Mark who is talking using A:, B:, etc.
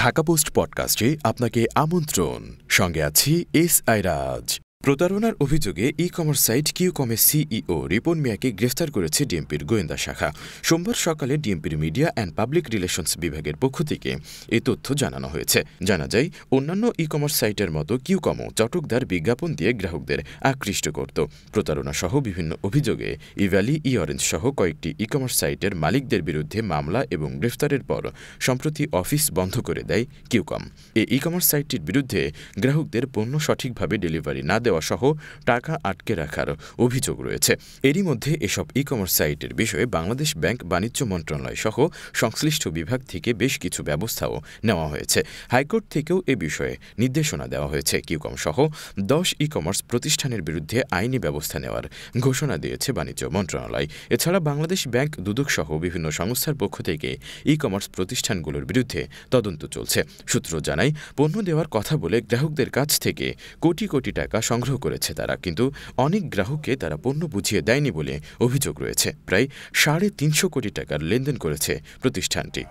A: Dhaka post পডকাস্টে আপনাকে আমন্ত্রণ সঙ্গে আছি এস আইরাজ প্রতারণার অভিযোগে ই কমার্স সাইট কিউকমের সিইও e রিপন মিয়াকে গ্রেফতার করেছে ডিএমপির গোয়েন্দা শাখা সোমবার সকালে ডিএমপির মিডিয়া অ্যান্ড পাবলিক রিলেশনস বিভাগের পক্ষ থেকে এ তথ্য জানানো হয়েছে জানা যায় অন্যান্য ই কমার্স সাইটের মতো কিউকমও চটকদার বিজ্ঞাপন দিয়ে গ্রাহকদের আকৃষ্ট করত প্রতারণা সহ বিভিন্ন অভিযোগে ইভ্যালি ই অরেঞ্জ সহ কয়েকটি ই কমার্স সাইটের মালিকদের বিরুদ্ধে মামলা এবং গ্রেফতারের পর সম্প্রতি অফিস বন্ধ করে দেয় কিউকম এই ই কমার্স সাইটটির বিরুদ্ধে গ্রাহকদের পণ্য সঠিকভাবে ডেলিভারি না দেওয়া দেওয়াসহ সহ টাকা আটকে রাখার অভিযোগ রয়েছে এরই মধ্যে এসব ই কমার্স সাইটের বিষয়ে বাংলাদেশ ব্যাংক বাণিজ্য মন্ত্রণালয় সহ সংশ্লিষ্ট বিভাগ থেকে বেশ কিছু ব্যবস্থাও নেওয়া হয়েছে হাইকোর্ট থেকেও এ বিষয়ে নির্দেশনা দেওয়া হয়েছে কিউকম সহ দশ ই কমার্স প্রতিষ্ঠানের বিরুদ্ধে আইনি ব্যবস্থা নেওয়ার ঘোষণা দিয়েছে বাণিজ্য মন্ত্রণালয় এছাড়া বাংলাদেশ ব্যাংক দুদক সহ বিভিন্ন সংস্থার পক্ষ থেকে ই কমার্স প্রতিষ্ঠানগুলোর বিরুদ্ধে তদন্ত চলছে সূত্র জানায় পণ্য দেওয়ার কথা বলে গ্রাহকদের কাছ থেকে কোটি কোটি টাকা সংগ্রহ করেছে তারা কিন্তু অনেক গ্রাহককে তারা পণ্য বুঝিয়ে দেয়নি বলে অভিযোগ রয়েছে প্রায় সাড়ে তিনশো কোটি টাকার লেনদেন করেছে প্রতিষ্ঠানটি